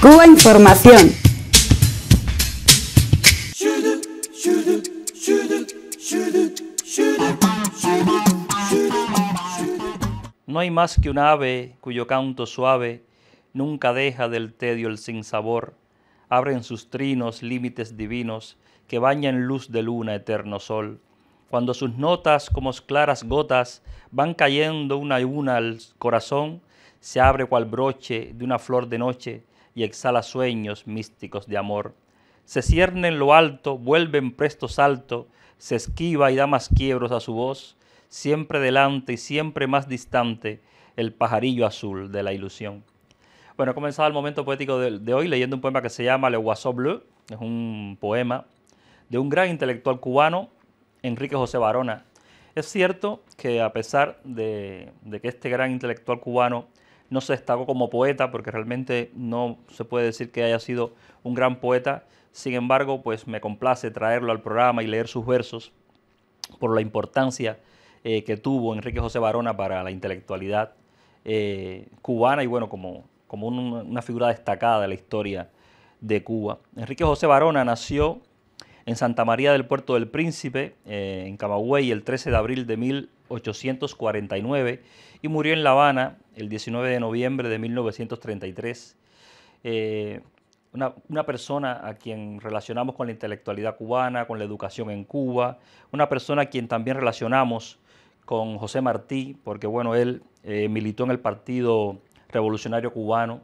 Cuba Información. No hay más que un ave cuyo canto suave nunca deja del tedio el sinsabor. Abren sus trinos límites divinos que bañan luz de luna eterno sol. Cuando sus notas como claras gotas van cayendo una y una al corazón, se abre cual broche de una flor de noche y exhala sueños místicos de amor. Se cierne en lo alto, vuelve en presto salto, se esquiva y da más quiebros a su voz, siempre delante y siempre más distante el pajarillo azul de la ilusión. Bueno, he comenzado el momento poético de, hoy leyendo un poema que se llama Le Guasó Bleu, es un poema de un gran intelectual cubano, Enrique José Barona. Es cierto que a pesar de que este gran intelectual cubano no se destacó como poeta, porque realmente no se puede decir que haya sido un gran poeta. Sin embargo, pues me complace traerlo al programa y leer sus versos por la importancia eh, que tuvo Enrique José Barona para la intelectualidad eh, cubana y bueno, como, como una figura destacada de la historia de Cuba. Enrique José Barona nació en Santa María del Puerto del Príncipe, eh, en Camagüey, el 13 de abril de 1849 y murió en La Habana el 19 de noviembre de 1933. Eh, una, persona a quien relacionamos con la intelectualidad cubana, con la educación en Cuba, una persona a quien también relacionamos con José Martí, porque bueno, él eh, militó en el Partido Revolucionario Cubano,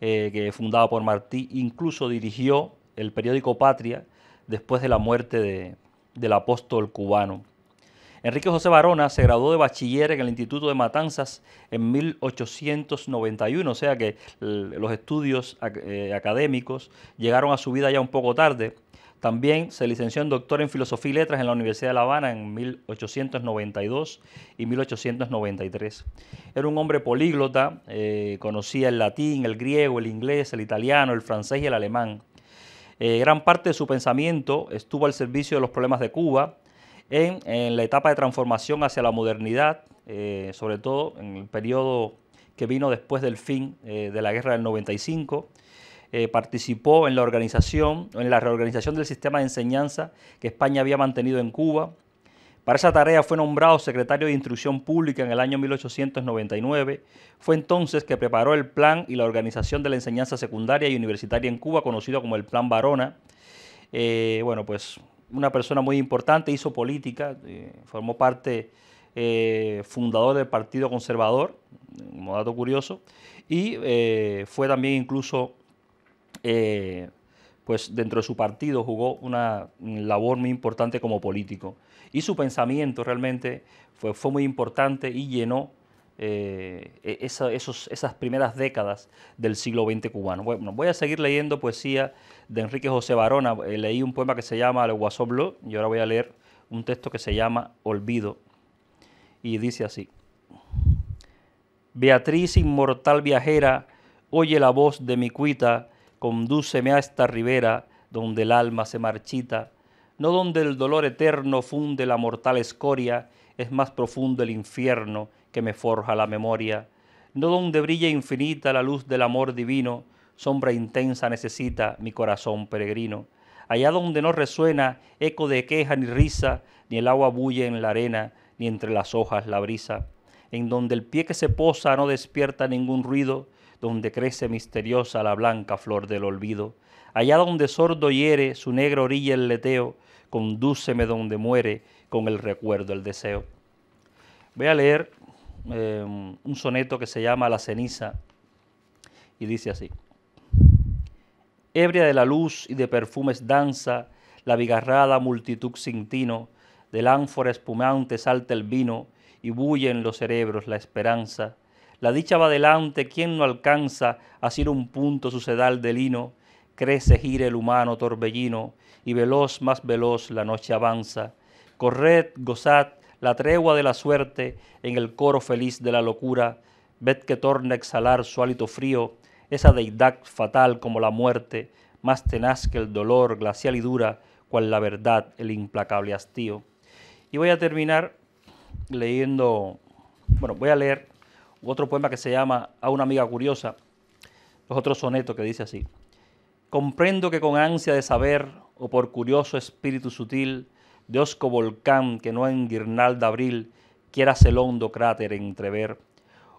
que fundado por Martí, incluso dirigió el periódico Patria, después de la muerte del apóstol cubano. Enrique José Barona se graduó de bachiller en el Instituto de Matanzas en 1891, o sea que los estudios eh, académicos llegaron a su vida ya un poco tarde. También se licenció en doctor en Filosofía y Letras en la Universidad de La Habana en 1892 y 1893. Era un hombre políglota, eh, conocía el latín, el griego, el inglés, el italiano, el francés y el alemán. Eh, gran parte de su pensamiento estuvo al servicio de los problemas de Cuba en, la etapa de transformación hacia la modernidad, eh, sobre todo en el periodo que vino después del fin eh, de la guerra del 95. participó en la organización, en la reorganización del sistema de enseñanza que España había mantenido en Cuba, para esa tarea fue nombrado secretario de Instrucción Pública en el año 1899. Fue entonces que preparó el plan y la organización de la enseñanza secundaria y universitaria en Cuba, conocido como el Plan Barona. Eh, bueno, pues una persona muy importante, hizo política, eh, formó parte, eh, fundador del Partido Conservador, como dato curioso, y fue también incluso pues dentro de su partido jugó una labor muy importante como político. Y su pensamiento realmente fue, muy importante y llenó eh, e-, esas primeras décadas del siglo XX cubano. Bueno, voy a seguir leyendo poesía de Enrique José Barona. Eh, leí un poema que se llama Le Guasoblo y ahora voy a leer un texto que se llama Olvido. Y dice así. Beatriz inmortal viajera, oye la voz de mi cuita Condúceme a esta ribera donde el alma se marchita, no donde el dolor eterno funde la mortal escoria, es más profundo el infierno que me forja la memoria, no donde brilla infinita la luz del amor divino, sombra intensa necesita mi corazón peregrino. Allá donde no resuena eco de queja ni risa, ni el agua bulle en la arena, ni entre las hojas la brisa, en donde el pie que se posa no despierta ningún ruido, donde crece misteriosa la blanca flor del olvido. Allá donde sordo hiere su negra orilla el leteo, condúceme donde muere con el recuerdo el deseo. Voy a leer em, un soneto que se llama La ceniza y dice así. Ebria de la luz y de perfumes danza, la bigarrada multitud sintino, tino, del ánfora espumante salta el vino y bulle en los cerebros la esperanza la dicha va adelante, quien no alcanza, a ser un punto sucedal de lino, crece, gira el humano torbellino, y veloz, más veloz, la noche avanza. Corred, gozad, la tregua de la suerte, en el coro feliz de la locura, ved que torna a exhalar su hálito frío, esa deidad fatal como la muerte, más tenaz que el dolor, glacial y dura, cual la verdad, el implacable hastío. Y voy a terminar leyendo, bueno, voy a leer otro poema que se llama A una amiga curiosa, es otro soneto que dice así. Comprendo que con ansia de saber o por curioso espíritu sutil de osco volcán que no en guirnalda abril quieras el hondo cráter entrever,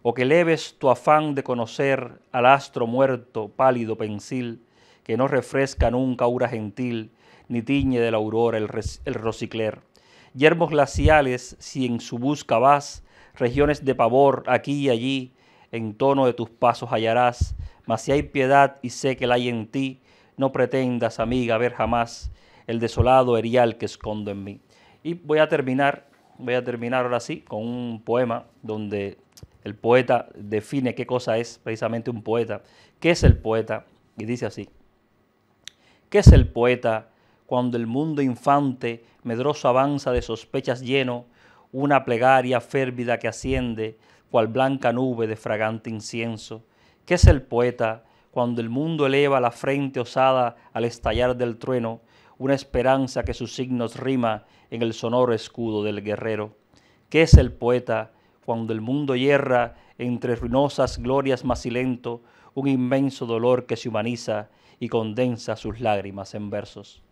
o que leves tu afán de conocer al astro muerto pálido pensil que no refresca nunca aura gentil ni tiñe de la aurora el, el rocicler. Yermos glaciales, si en su busca vas, regiones de pavor, aquí y allí, en tono de tus pasos hallarás, mas si hay piedad y sé que la hay en ti, no pretendas, amiga, ver jamás el desolado erial que escondo en mí. Y voy a terminar, voy a terminar ahora sí con un poema donde el poeta define qué cosa es precisamente un poeta, qué es el poeta, y dice así, ¿qué es el poeta cuando el mundo infante medroso avanza de sospechas lleno, una plegaria férvida que asciende, cual blanca nube de fragante incienso. ¿Qué es el poeta cuando el mundo eleva la frente osada al estallar del trueno, una esperanza que sus signos rima en el sonoro escudo del guerrero? ¿Qué es el poeta cuando el mundo hierra entre ruinosas glorias macilento, un inmenso dolor que se humaniza y condensa sus lágrimas en versos?